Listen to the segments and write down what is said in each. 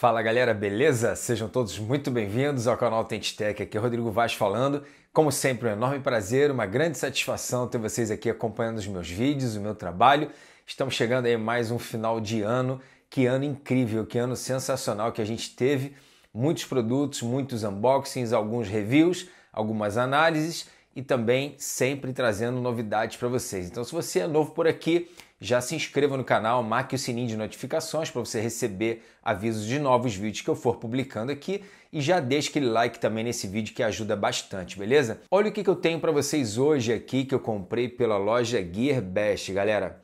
Fala galera, beleza? Sejam todos muito bem-vindos ao canal Tente Tech. Aqui é Rodrigo Vaz falando. Como sempre, um enorme prazer, uma grande satisfação ter vocês aqui acompanhando os meus vídeos, o meu trabalho. Estamos chegando aí mais um final de ano. Que ano incrível, que ano sensacional que a gente teve. Muitos produtos, muitos unboxings, alguns reviews, algumas análises e também sempre trazendo novidades para vocês. Então, se você é novo por aqui, já se inscreva no canal, marque o sininho de notificações para você receber avisos de novos vídeos que eu for publicando aqui e já deixe aquele like também nesse vídeo que ajuda bastante, beleza? Olha o que, que eu tenho para vocês hoje aqui que eu comprei pela loja GearBest, galera.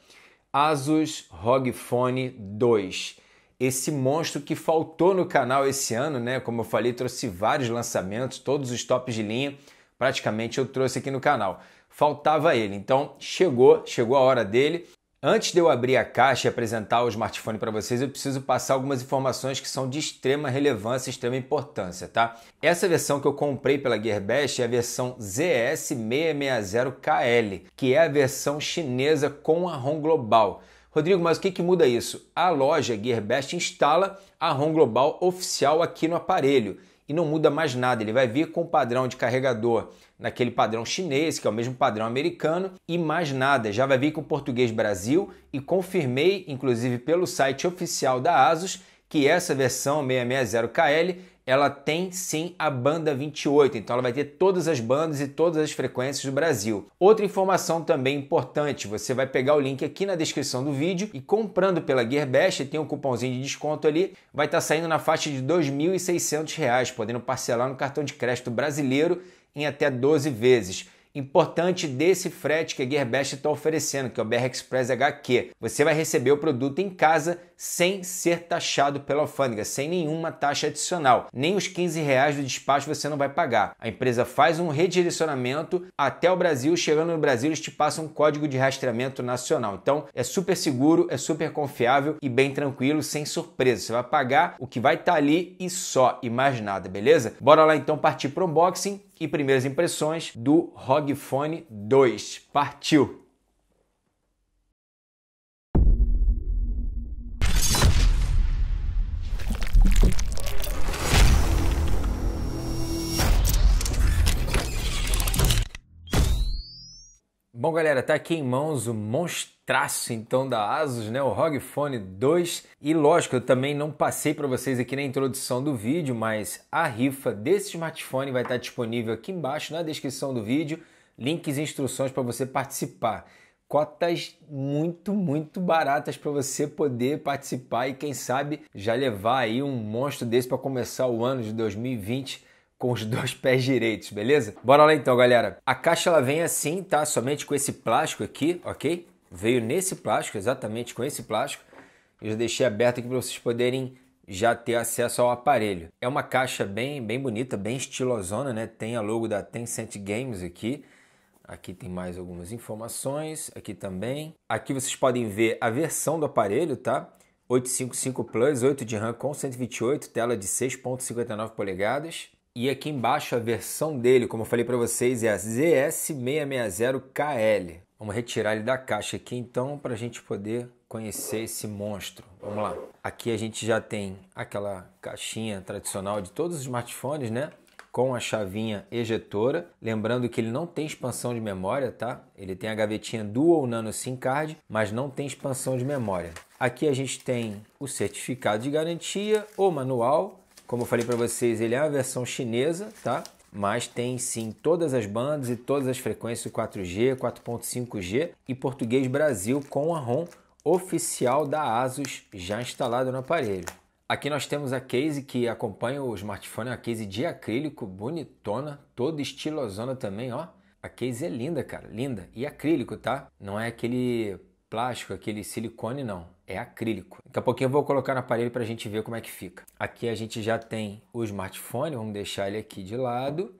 Asus ROG Phone 2 esse monstro que faltou no canal esse ano, né? Como eu falei, trouxe vários lançamentos, todos os tops de linha, praticamente eu trouxe aqui no canal. Faltava ele. Então, chegou, chegou a hora dele. Antes de eu abrir a caixa e apresentar o smartphone para vocês, eu preciso passar algumas informações que são de extrema relevância, extrema importância, tá? Essa versão que eu comprei pela Gearbest é a versão ZS660KL, que é a versão chinesa com a ROM global. Rodrigo, mas o que, que muda isso? A loja Gearbest instala a ROM global oficial aqui no aparelho e não muda mais nada. Ele vai vir com o padrão de carregador naquele padrão chinês, que é o mesmo padrão americano, e mais nada. Já vai vir com o português Brasil e confirmei, inclusive pelo site oficial da ASUS, que essa versão 660KL ela tem sim a banda 28, então ela vai ter todas as bandas e todas as frequências do Brasil. Outra informação também importante, você vai pegar o link aqui na descrição do vídeo e comprando pela Gearbest, tem um cupomzinho de desconto ali, vai estar tá saindo na faixa de R$ 2.600, podendo parcelar no cartão de crédito brasileiro em até 12 vezes importante desse frete que a Gearbest está oferecendo, que é o BR Express HQ. Você vai receber o produto em casa sem ser taxado pela alfândega, sem nenhuma taxa adicional. Nem os 15 reais do despacho você não vai pagar. A empresa faz um redirecionamento até o Brasil, chegando no Brasil eles te passam um código de rastreamento nacional. Então é super seguro, é super confiável e bem tranquilo, sem surpresa. Você vai pagar o que vai estar tá ali e só, e mais nada, beleza? Bora lá então partir para o unboxing e primeiras impressões do ROG Phone 2. Partiu! Bom, galera, tá aqui em mãos o monstro traço então da ASUS, né, o ROG Phone 2. E lógico, eu também não passei para vocês aqui na introdução do vídeo, mas a rifa desse smartphone vai estar disponível aqui embaixo na descrição do vídeo, links e instruções para você participar. Cotas muito, muito baratas para você poder participar e quem sabe já levar aí um monstro desse para começar o ano de 2020 com os dois pés direitos, beleza? Bora lá então, galera. A caixa ela vem assim, tá? Somente com esse plástico aqui, ok? veio nesse plástico, exatamente com esse plástico. Eu já deixei aberto aqui para vocês poderem já ter acesso ao aparelho. É uma caixa bem, bem bonita, bem estilosona, né? Tem a logo da Tencent Games aqui. Aqui tem mais algumas informações, aqui também. Aqui vocês podem ver a versão do aparelho, tá? 855 Plus, 8 de RAM com 128, tela de 6.59 polegadas. E aqui embaixo a versão dele, como eu falei para vocês, é a ZS660KL. Vamos retirar ele da caixa aqui então para a gente poder conhecer esse monstro. Vamos lá. Aqui a gente já tem aquela caixinha tradicional de todos os smartphones, né? Com a chavinha ejetora. Lembrando que ele não tem expansão de memória, tá? Ele tem a gavetinha Dual Nano SIM Card, mas não tem expansão de memória. Aqui a gente tem o certificado de garantia, o manual. Como eu falei para vocês, ele é a versão chinesa, tá? mas tem sim todas as bandas e todas as frequências 4G, 4.5G e português Brasil com a ROM oficial da ASUS já instalada no aparelho. Aqui nós temos a case que acompanha o smartphone, é uma case de acrílico, bonitona, toda estilosona também, ó. A case é linda, cara, linda. E acrílico, tá? Não é aquele plástico, aquele silicone não, é acrílico. Daqui a pouquinho eu vou colocar no aparelho para a gente ver como é que fica. Aqui a gente já tem o smartphone, vamos deixar ele aqui de lado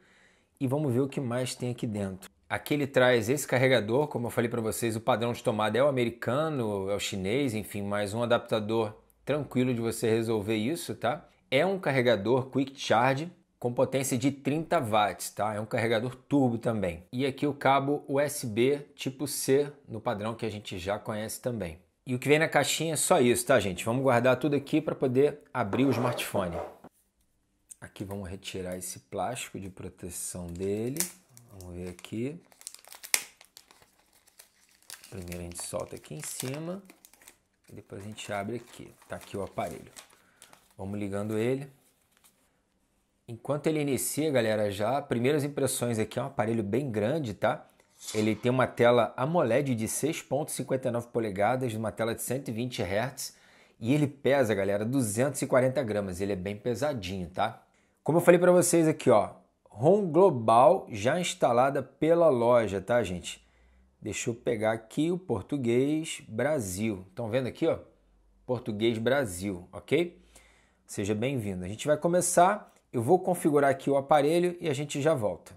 e vamos ver o que mais tem aqui dentro. Aqui ele traz esse carregador, como eu falei para vocês, o padrão de tomada é o americano, é o chinês, enfim, mais um adaptador tranquilo de você resolver isso, tá? É um carregador Quick Charge, com potência de 30 watts, tá? É um carregador turbo também. E aqui o cabo USB tipo C, no padrão que a gente já conhece também. E o que vem na caixinha é só isso, tá, gente? Vamos guardar tudo aqui para poder abrir o smartphone. Aqui vamos retirar esse plástico de proteção dele. Vamos ver aqui. Primeiro a gente solta aqui em cima. E depois a gente abre aqui. Tá aqui o aparelho. Vamos ligando ele. Enquanto ele inicia, galera, já primeiras impressões aqui, é um aparelho bem grande, tá? Ele tem uma tela AMOLED de 6.59 polegadas, uma tela de 120 Hz e ele pesa, galera, 240 gramas. Ele é bem pesadinho, tá? Como eu falei para vocês aqui, ó, ROM global já instalada pela loja, tá, gente? Deixa eu pegar aqui o português Brasil. Estão vendo aqui, ó? Português Brasil, ok? Seja bem-vindo. A gente vai começar eu vou configurar aqui o aparelho e a gente já volta.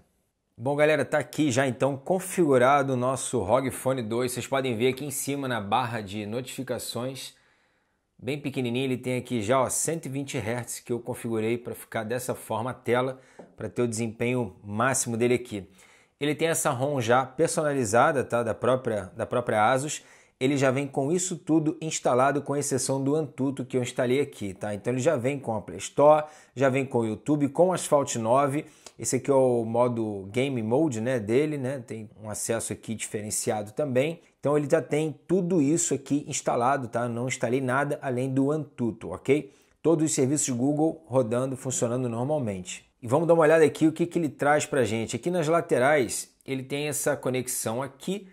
Bom, galera, tá aqui já então configurado o nosso ROG Phone 2. Vocês podem ver aqui em cima na barra de notificações, bem pequenininho, ele tem aqui já ó, 120 Hz que eu configurei para ficar dessa forma a tela, para ter o desempenho máximo dele aqui. Ele tem essa ROM já personalizada, tá, da própria da própria ASUS ele já vem com isso tudo instalado, com exceção do Antutu que eu instalei aqui, tá? Então ele já vem com a Play Store, já vem com o YouTube, com Asphalt 9. Esse aqui é o modo Game Mode, né, dele, né? Tem um acesso aqui diferenciado também. Então ele já tem tudo isso aqui instalado, tá? Não instalei nada além do Antutu, ok? Todos os serviços Google rodando, funcionando normalmente. E vamos dar uma olhada aqui o que, que ele traz para gente. Aqui nas laterais ele tem essa conexão aqui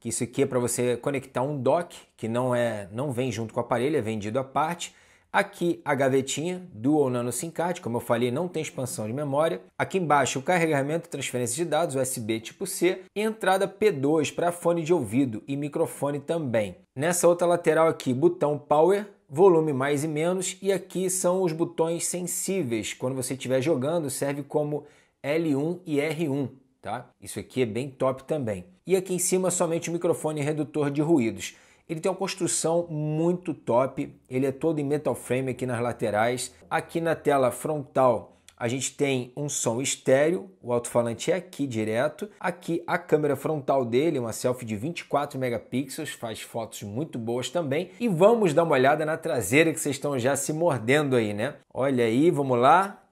que isso aqui é para você conectar um dock que não é não vem junto com o aparelho, é vendido à parte. Aqui a gavetinha Dual Nano SIM Card, como eu falei, não tem expansão de memória. Aqui embaixo o carregamento, transferência de dados, USB tipo C, e entrada P2 para fone de ouvido e microfone também. Nessa outra lateral aqui, botão Power, volume mais e menos, e aqui são os botões sensíveis. Quando você estiver jogando, serve como L1 e R1 tá? Isso aqui é bem top também. E aqui em cima somente o microfone redutor de ruídos. Ele tem uma construção muito top, ele é todo em metal frame aqui nas laterais. Aqui na tela frontal a gente tem um som estéreo, o alto-falante é aqui direto. Aqui a câmera frontal dele, uma selfie de 24 megapixels, faz fotos muito boas também. E vamos dar uma olhada na traseira que vocês estão já se mordendo aí, né? Olha aí, vamos lá.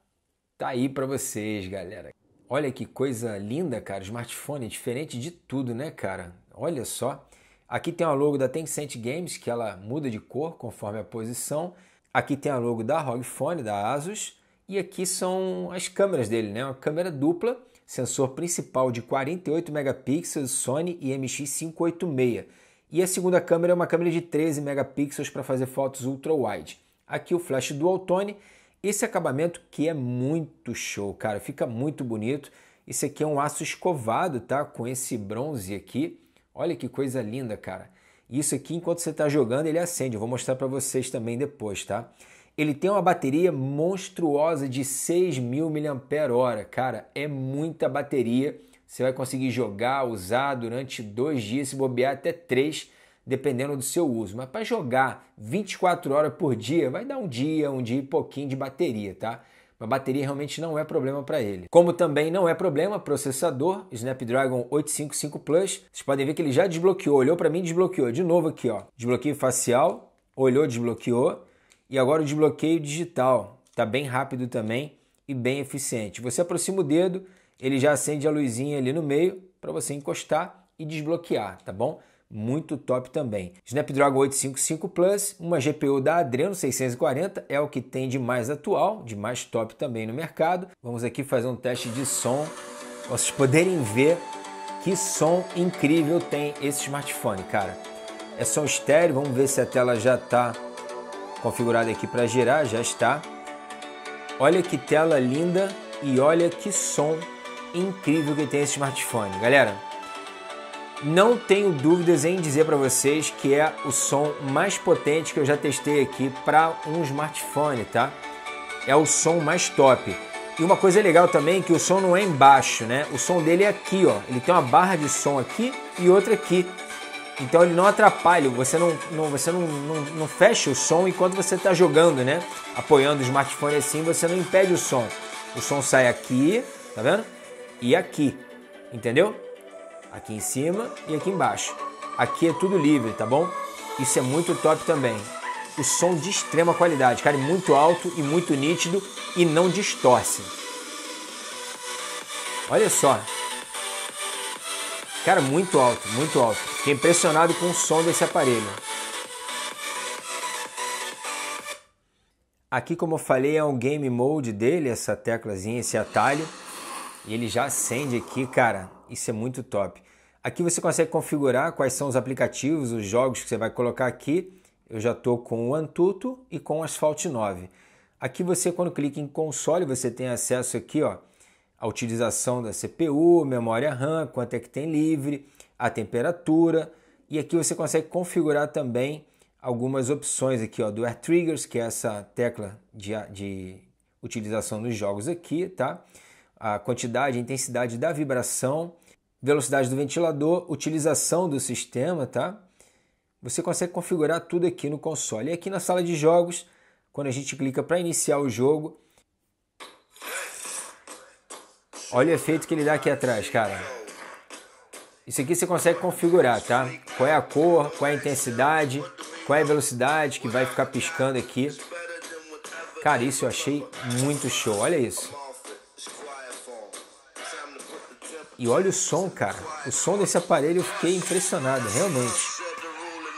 Tá aí para vocês, galera. Olha que coisa linda, cara. Smartphone é diferente de tudo, né, cara? Olha só. Aqui tem a logo da Tencent Games, que ela muda de cor conforme a posição. Aqui tem a logo da ROG Phone, da Asus. E aqui são as câmeras dele, né? Uma câmera dupla, sensor principal de 48 megapixels, Sony IMX586. E a segunda câmera é uma câmera de 13 megapixels para fazer fotos ultra-wide. Aqui o flash dual tone esse acabamento que é muito show, cara, fica muito bonito. Esse aqui é um aço escovado, tá? Com esse bronze aqui. Olha que coisa linda, cara. Isso aqui, enquanto você está jogando, ele acende. Eu vou mostrar para vocês também depois, tá? Ele tem uma bateria monstruosa de 6.000 mAh. Cara, é muita bateria. Você vai conseguir jogar, usar durante dois dias, se bobear até três dependendo do seu uso. Mas para jogar 24 horas por dia, vai dar um dia, um dia e pouquinho de bateria, tá? A bateria realmente não é problema para ele. Como também não é problema processador Snapdragon 855 Plus. Vocês podem ver que ele já desbloqueou, olhou para mim, desbloqueou de novo aqui, ó. Desbloqueio facial, olhou, desbloqueou e agora o desbloqueio digital. Tá bem rápido também e bem eficiente. Você aproxima o dedo, ele já acende a luzinha ali no meio para você encostar e desbloquear, tá bom? muito top também. Snapdragon 855 Plus, uma GPU da Adreno 640 é o que tem de mais atual, de mais top também no mercado. Vamos aqui fazer um teste de som, vocês poderem ver que som incrível tem esse smartphone, cara. É som estéreo, vamos ver se a tela já está configurada aqui para girar, já está. Olha que tela linda e olha que som incrível que tem esse smartphone, galera. Não tenho dúvidas em dizer para vocês que é o som mais potente que eu já testei aqui para um smartphone, tá? É o som mais top. E uma coisa legal também é que o som não é embaixo, né? O som dele é aqui, ó. Ele tem uma barra de som aqui e outra aqui. Então ele não atrapalha, você não, não você não, não, não fecha o som enquanto você está jogando, né? Apoiando o smartphone assim, você não impede o som. O som sai aqui, tá vendo? E aqui, entendeu? aqui em cima e aqui embaixo. Aqui é tudo livre, tá bom? Isso é muito top também. O som de extrema qualidade, cara, é muito alto e muito nítido e não distorce. Olha só. Cara, muito alto, muito alto. Fiquei impressionado com o som desse aparelho. Aqui, como eu falei, é um game mode dele, essa teclazinha, esse atalho. E ele já acende aqui, cara. Isso é muito top. Aqui você consegue configurar quais são os aplicativos, os jogos que você vai colocar aqui. Eu já estou com o Antutu e com o Asphalt 9. Aqui você, quando clica em console, você tem acesso aqui ó, à utilização da CPU, memória RAM, quanto é que tem livre, a temperatura. E aqui você consegue configurar também algumas opções aqui ó, do Air Triggers, que é essa tecla de, de utilização dos jogos aqui, tá? a quantidade, a intensidade da vibração, velocidade do ventilador, utilização do sistema, tá? Você consegue configurar tudo aqui no console. E aqui na sala de jogos, quando a gente clica para iniciar o jogo, olha o efeito que ele dá aqui atrás, cara. Isso aqui você consegue configurar, tá? Qual é a cor, qual é a intensidade, qual é a velocidade que vai ficar piscando aqui. Cara, isso eu achei muito show, olha isso. E olha o som, cara. O som desse aparelho eu fiquei impressionado, realmente.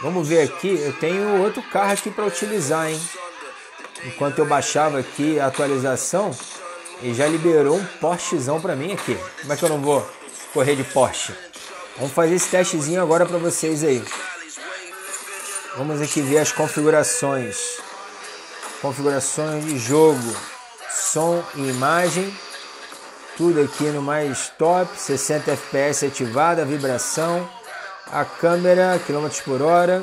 Vamos ver aqui, eu tenho outro carro aqui para utilizar, hein? Enquanto eu baixava aqui a atualização, ele já liberou um Porschezão para mim aqui. Como é que eu não vou correr de Porsche? Vamos fazer esse testezinho agora para vocês aí. Vamos aqui ver as configurações. Configurações de jogo, som e imagem tudo aqui no mais top, 60 fps ativada, vibração, a câmera, quilômetros por hora.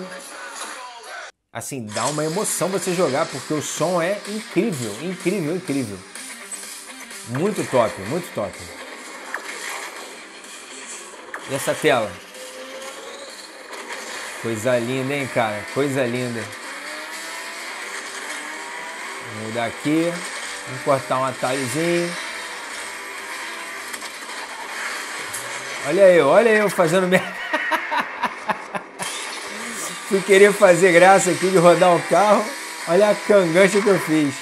Assim, dá uma emoção você jogar, porque o som é incrível, incrível, incrível. Muito top, muito top. E essa tela? Coisa linda, hein, cara? Coisa linda. Vou mudar aqui. Vou cortar um atalhozinho. Olha eu, olha eu fazendo merda. Fui querer fazer graça aqui de rodar um carro. Olha a cangancha que eu fiz.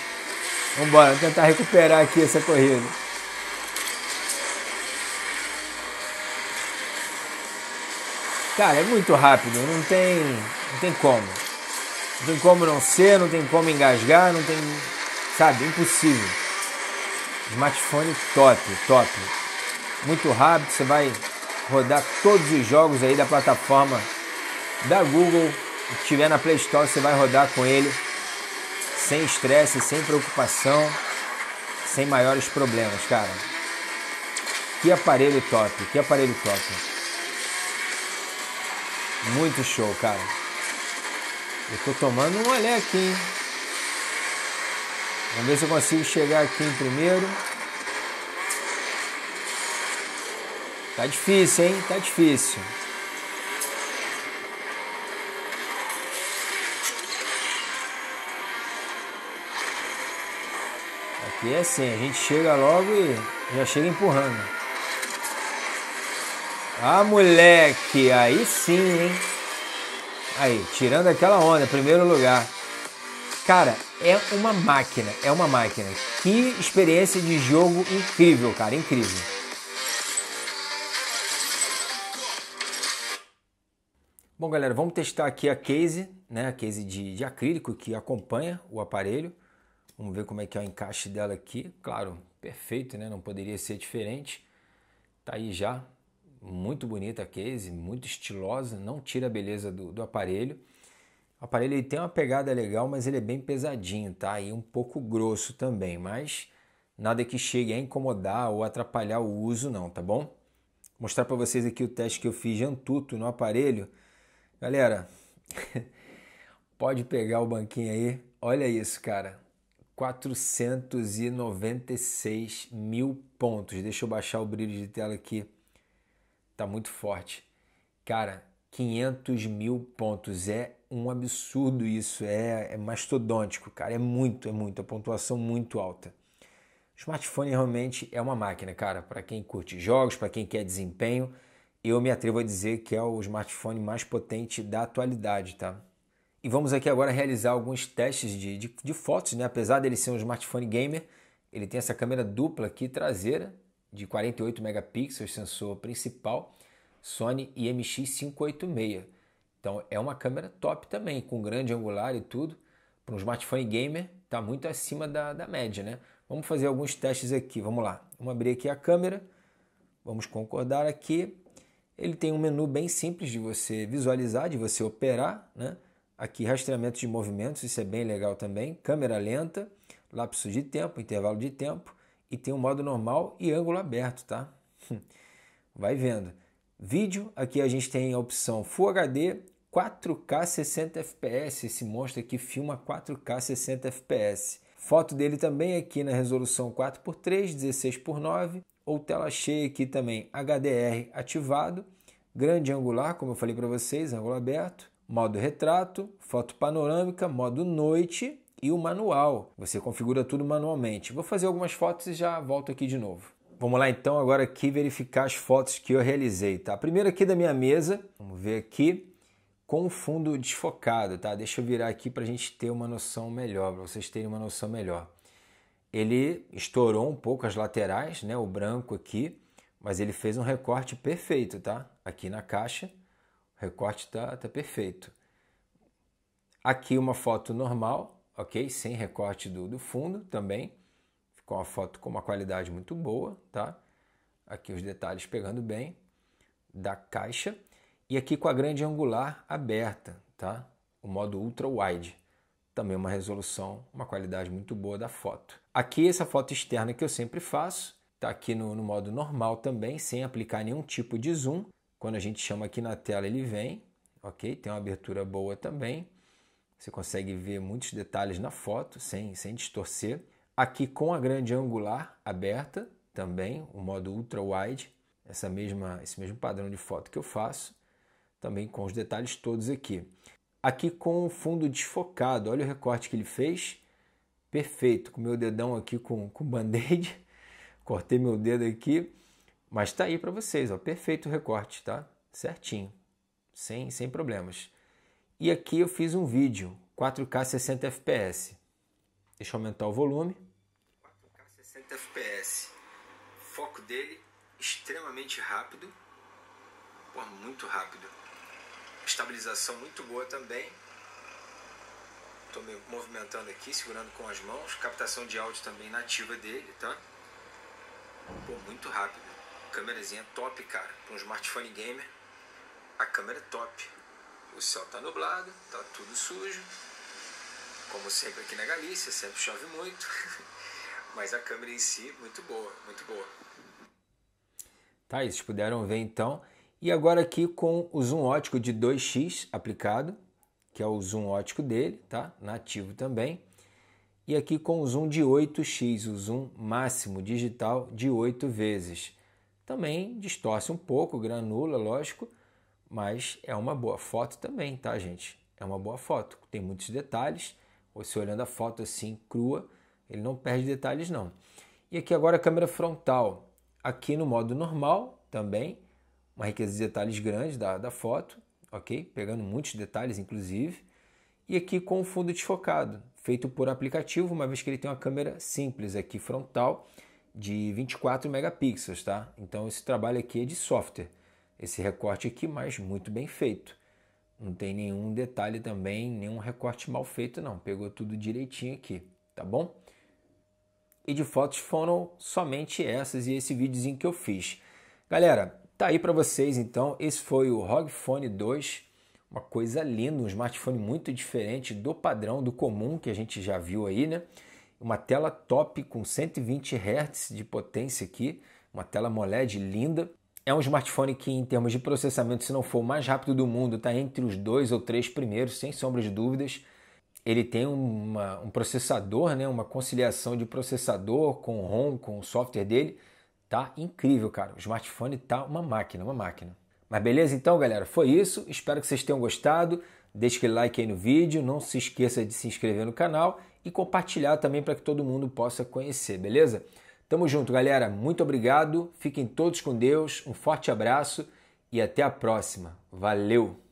Vambora, vou tentar recuperar aqui essa corrida. Cara, é muito rápido, não tem, não tem como. Não tem como não ser, não tem como engasgar, não tem. Sabe, impossível. Smartphone top, top. Muito rápido, você vai rodar todos os jogos aí da plataforma da Google. Se tiver na Play Store, você vai rodar com ele sem estresse, sem preocupação, sem maiores problemas, cara. Que aparelho top, que aparelho top. Muito show, cara. Eu tô tomando um olé aqui, hein? Vamos ver se eu consigo chegar aqui em primeiro. Tá difícil, hein? Tá difícil. Aqui é assim, a gente chega logo e já chega empurrando. Ah, moleque, aí sim, hein? Aí, tirando aquela onda, primeiro lugar. Cara, é uma máquina, é uma máquina. Que experiência de jogo incrível, cara, incrível. Bom, galera, vamos testar aqui a case, né? A case de, de acrílico que acompanha o aparelho. Vamos ver como é que é o encaixe dela aqui. Claro, perfeito, né? Não poderia ser diferente. Tá aí já. Muito bonita a case, muito estilosa. Não tira a beleza do, do aparelho. O aparelho ele tem uma pegada legal, mas ele é bem pesadinho, tá? E um pouco grosso também, mas nada que chegue a incomodar ou atrapalhar o uso não, tá bom? Vou mostrar para vocês aqui o teste que eu fiz de antuto no aparelho. Galera, pode pegar o banquinho aí. Olha isso, cara. 496 mil pontos. Deixa eu baixar o brilho de tela aqui. Tá muito forte. Cara, 500 mil pontos. É um absurdo isso. É, é mastodôntico, cara. É muito, é muito. A pontuação muito alta. O smartphone realmente é uma máquina, cara. Para quem curte jogos, para quem quer desempenho eu me atrevo a dizer que é o smartphone mais potente da atualidade, tá? E vamos aqui agora realizar alguns testes de, de, de fotos, né? Apesar dele ser um smartphone gamer, ele tem essa câmera dupla aqui traseira de 48 megapixels, sensor principal, Sony IMX586. Então é uma câmera top também, com grande angular e tudo. Para um smartphone gamer, está muito acima da, da média, né? Vamos fazer alguns testes aqui, vamos lá. Vamos abrir aqui a câmera, vamos concordar aqui. Ele tem um menu bem simples de você visualizar, de você operar, né? Aqui rastreamento de movimentos, isso é bem legal também, câmera lenta, lapso de tempo, intervalo de tempo e tem o um modo normal e ângulo aberto, tá? Vai vendo. Vídeo, aqui a gente tem a opção Full HD, 4K 60 fps, esse monstro aqui filma 4K 60 fps. Foto dele também aqui na resolução 4x3, 16x9, ou tela cheia aqui também, HDR ativado, grande angular, como eu falei para vocês, ângulo aberto, modo retrato, foto panorâmica, modo noite e o manual. Você configura tudo manualmente. Vou fazer algumas fotos e já volto aqui de novo. Vamos lá então agora aqui verificar as fotos que eu realizei, tá? Primeiro aqui da minha mesa, vamos ver aqui, com o fundo desfocado, tá? Deixa eu virar aqui para a gente ter uma noção melhor, para vocês terem uma noção melhor ele estourou um pouco as laterais, né, o branco aqui, mas ele fez um recorte perfeito, tá? Aqui na caixa, o recorte tá, tá perfeito. Aqui uma foto normal, ok? Sem recorte do, do fundo também. Ficou uma foto com uma qualidade muito boa, tá? Aqui os detalhes pegando bem da caixa. E aqui com a grande angular aberta, tá? O modo ultra wide também uma resolução, uma qualidade muito boa da foto. Aqui essa foto externa que eu sempre faço, está aqui no, no, modo normal também, sem aplicar nenhum tipo de zoom. Quando a gente chama aqui na tela ele vem, ok? Tem uma abertura boa também. Você consegue ver muitos detalhes na foto sem, sem distorcer. Aqui com a grande angular aberta também, o modo ultra wide, essa mesma, esse mesmo padrão de foto que eu faço, também com os detalhes todos aqui aqui com o fundo desfocado. Olha o recorte que ele fez. Perfeito, com meu dedão aqui com, com band-aid. Cortei meu dedo aqui. Mas tá aí para vocês, ó, perfeito o recorte, tá? Certinho, sem, sem problemas. E aqui eu fiz um vídeo, 4K 60 fps. Deixa eu aumentar o volume. 4K 60 fps. Foco dele extremamente rápido. Pô, muito rápido estabilização muito boa também. Estou me movimentando aqui, segurando com as mãos. Captação de áudio também nativa dele, tá? Pô, muito rápido. Câmerazinha top, cara. Para um smartphone gamer, a câmera é top. O céu tá nublado, tá tudo sujo. Como sempre aqui na Galícia, sempre chove muito. Mas a câmera em si, muito boa, muito boa. Tá, e vocês puderam ver então e agora aqui com o zoom ótico de 2x aplicado, que é o zoom ótico dele, tá? Nativo também. E aqui com o zoom de 8x, o zoom máximo digital de 8 vezes. Também distorce um pouco, granula, lógico, mas é uma boa foto também, tá, gente? É uma boa foto, tem muitos detalhes. Você olhando a foto assim crua, ele não perde detalhes não. E aqui agora a câmera frontal, aqui no modo normal também, uma riqueza de detalhes grande da, da foto, ok? Pegando muitos detalhes, inclusive. E aqui com o fundo desfocado, feito por aplicativo, uma vez que ele tem uma câmera simples aqui frontal de 24 megapixels, tá? Então esse trabalho aqui é de software, esse recorte aqui, mas muito bem feito. Não tem nenhum detalhe também, nenhum recorte mal feito não, pegou tudo direitinho aqui, tá bom? E de fotos foram somente essas e esse videozinho que eu fiz. Galera, Tá aí para vocês então, esse foi o ROG Phone 2, uma coisa linda, um smartphone muito diferente do padrão, do comum que a gente já viu aí, né? Uma tela top com 120 Hz de potência aqui, uma tela AMOLED linda. É um smartphone que em termos de processamento, se não for o mais rápido do mundo, está entre os dois ou três primeiros, sem sombra de dúvidas. Ele tem uma, um processador, né? uma conciliação de processador com ROM, com o software dele, Tá incrível, cara. O smartphone tá uma máquina, uma máquina. Mas beleza então, galera? Foi isso. Espero que vocês tenham gostado. Deixe aquele like aí no vídeo, não se esqueça de se inscrever no canal e compartilhar também para que todo mundo possa conhecer, beleza? Tamo junto, galera. Muito obrigado. Fiquem todos com Deus. Um forte abraço e até a próxima. Valeu!